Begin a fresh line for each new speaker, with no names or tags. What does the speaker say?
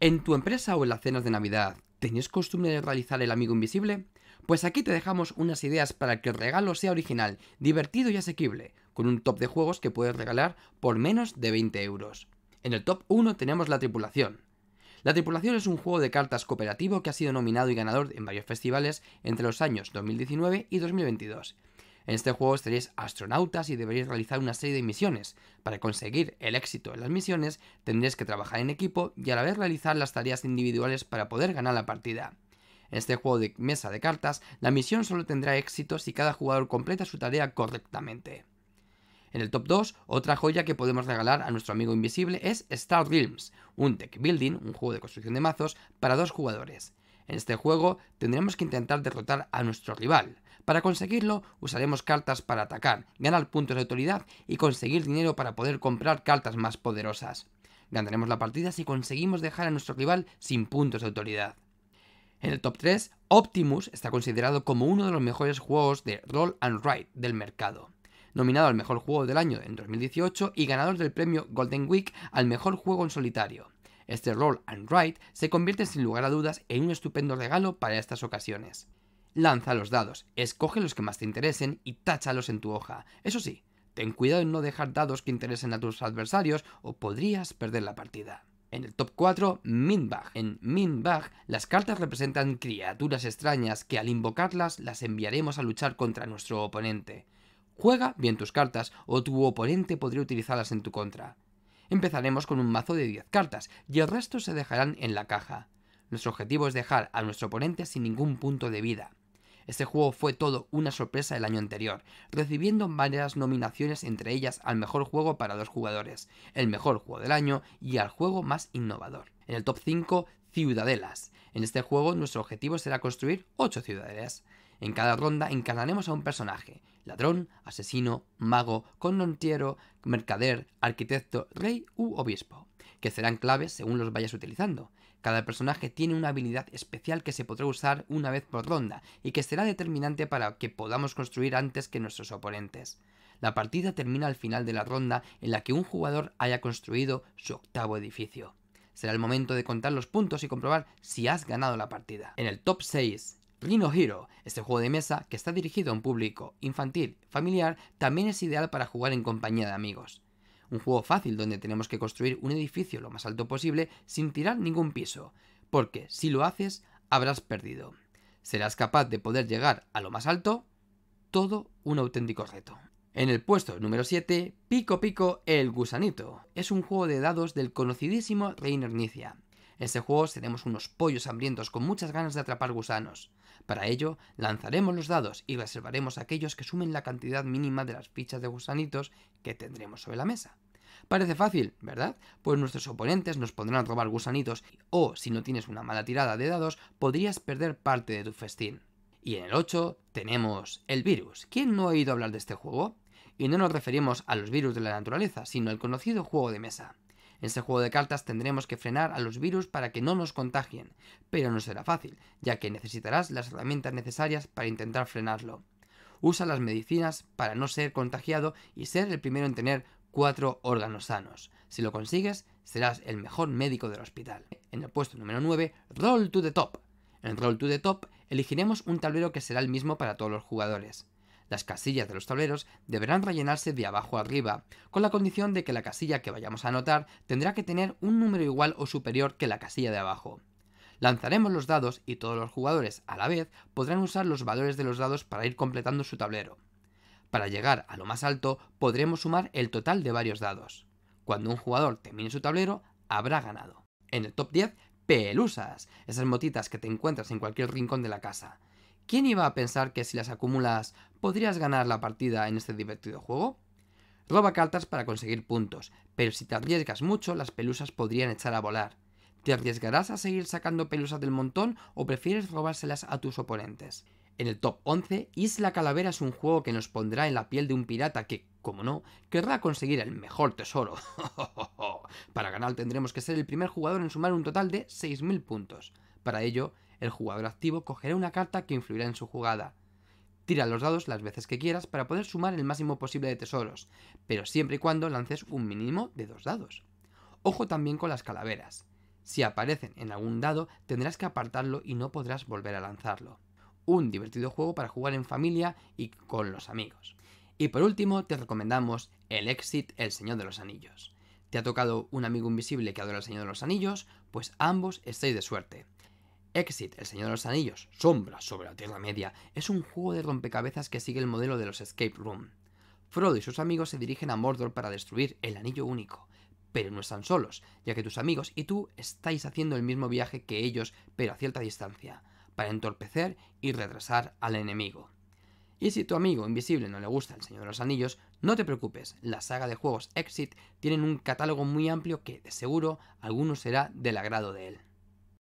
¿En tu empresa o en las cenas de Navidad ¿tenías costumbre de realizar el amigo invisible? Pues aquí te dejamos unas ideas para que el regalo sea original, divertido y asequible, con un top de juegos que puedes regalar por menos de 20 euros. En el top 1 tenemos la tripulación. La tripulación es un juego de cartas cooperativo que ha sido nominado y ganador en varios festivales entre los años 2019 y 2022 en este juego seréis astronautas y deberéis realizar una serie de misiones. Para conseguir el éxito en las misiones tendréis que trabajar en equipo y a la vez realizar las tareas individuales para poder ganar la partida. En este juego de mesa de cartas, la misión solo tendrá éxito si cada jugador completa su tarea correctamente. En el top 2, otra joya que podemos regalar a nuestro amigo invisible es Star Realms, un tech building, un juego de construcción de mazos para dos jugadores. En este juego tendremos que intentar derrotar a nuestro rival. Para conseguirlo, usaremos cartas para atacar, ganar puntos de autoridad y conseguir dinero para poder comprar cartas más poderosas. Ganaremos la partida si conseguimos dejar a nuestro rival sin puntos de autoridad. En el top 3, Optimus está considerado como uno de los mejores juegos de Roll and Ride del mercado. Nominado al mejor juego del año en 2018 y ganador del premio Golden Week al mejor juego en solitario. Este Roll and Ride se convierte sin lugar a dudas en un estupendo regalo para estas ocasiones. Lanza los dados, escoge los que más te interesen y táchalos en tu hoja. Eso sí, ten cuidado en no dejar dados que interesen a tus adversarios o podrías perder la partida. En el top 4, Minbach. En Minbach, las cartas representan criaturas extrañas que al invocarlas las enviaremos a luchar contra nuestro oponente. Juega bien tus cartas o tu oponente podría utilizarlas en tu contra. Empezaremos con un mazo de 10 cartas y el resto se dejarán en la caja. Nuestro objetivo es dejar a nuestro oponente sin ningún punto de vida. Este juego fue todo una sorpresa el año anterior, recibiendo varias nominaciones entre ellas al mejor juego para dos jugadores, el mejor juego del año y al juego más innovador. En el top 5, Ciudadelas. En este juego nuestro objetivo será construir 8 ciudadelas. En cada ronda encarnaremos a un personaje, ladrón, asesino, mago, conontiero, mercader, arquitecto, rey u obispo, que serán claves según los vayas utilizando. Cada personaje tiene una habilidad especial que se podrá usar una vez por ronda y que será determinante para que podamos construir antes que nuestros oponentes. La partida termina al final de la ronda en la que un jugador haya construido su octavo edificio. Será el momento de contar los puntos y comprobar si has ganado la partida. En el top 6, Rhino Hero, este juego de mesa que está dirigido a un público infantil, familiar, también es ideal para jugar en compañía de amigos. Un juego fácil donde tenemos que construir un edificio lo más alto posible sin tirar ningún piso, porque si lo haces, habrás perdido. ¿Serás capaz de poder llegar a lo más alto? Todo un auténtico reto. En el puesto número 7, Pico Pico el Gusanito. Es un juego de dados del conocidísimo Reiner Nizia. En este juego seremos unos pollos hambrientos con muchas ganas de atrapar gusanos. Para ello, lanzaremos los dados y reservaremos aquellos que sumen la cantidad mínima de las fichas de gusanitos que tendremos sobre la mesa. Parece fácil, ¿verdad? Pues nuestros oponentes nos podrán robar gusanitos o, si no tienes una mala tirada de dados, podrías perder parte de tu festín. Y en el 8 tenemos el virus. ¿Quién no ha oído hablar de este juego? Y no nos referimos a los virus de la naturaleza, sino al conocido juego de mesa. En ese juego de cartas tendremos que frenar a los virus para que no nos contagien, pero no será fácil, ya que necesitarás las herramientas necesarias para intentar frenarlo. Usa las medicinas para no ser contagiado y ser el primero en tener cuatro órganos sanos. Si lo consigues, serás el mejor médico del hospital. En el puesto número 9, Roll to the Top. En Roll to the Top elegiremos un tablero que será el mismo para todos los jugadores. Las casillas de los tableros deberán rellenarse de abajo arriba, con la condición de que la casilla que vayamos a anotar tendrá que tener un número igual o superior que la casilla de abajo. Lanzaremos los dados y todos los jugadores a la vez podrán usar los valores de los dados para ir completando su tablero. Para llegar a lo más alto podremos sumar el total de varios dados. Cuando un jugador termine su tablero, habrá ganado. En el top 10, pelusas, esas motitas que te encuentras en cualquier rincón de la casa. ¿Quién iba a pensar que si las acumulas podrías ganar la partida en este divertido juego? Roba cartas para conseguir puntos, pero si te arriesgas mucho las pelusas podrían echar a volar. ¿Te arriesgarás a seguir sacando pelusas del montón o prefieres robárselas a tus oponentes? En el top 11, Isla Calavera es un juego que nos pondrá en la piel de un pirata que, como no, querrá conseguir el mejor tesoro. Para ganar tendremos que ser el primer jugador en sumar un total de 6.000 puntos. Para ello, el jugador activo cogerá una carta que influirá en su jugada. Tira los dados las veces que quieras para poder sumar el máximo posible de tesoros, pero siempre y cuando lances un mínimo de dos dados. Ojo también con las calaveras. Si aparecen en algún dado, tendrás que apartarlo y no podrás volver a lanzarlo. Un divertido juego para jugar en familia y con los amigos. Y por último, te recomendamos El Exit, El Señor de los Anillos. ¿Te ha tocado un amigo invisible que adora El Señor de los Anillos? Pues ambos estáis de suerte. Exit, El Señor de los Anillos, Sombra sobre la Tierra Media, es un juego de rompecabezas que sigue el modelo de los escape room. Frodo y sus amigos se dirigen a Mordor para destruir el Anillo Único, pero no están solos, ya que tus amigos y tú estáis haciendo el mismo viaje que ellos, pero a cierta distancia, para entorpecer y retrasar al enemigo. Y si tu amigo invisible no le gusta el Señor de los Anillos, no te preocupes, la saga de juegos Exit tienen un catálogo muy amplio que, de seguro, alguno será del agrado de él.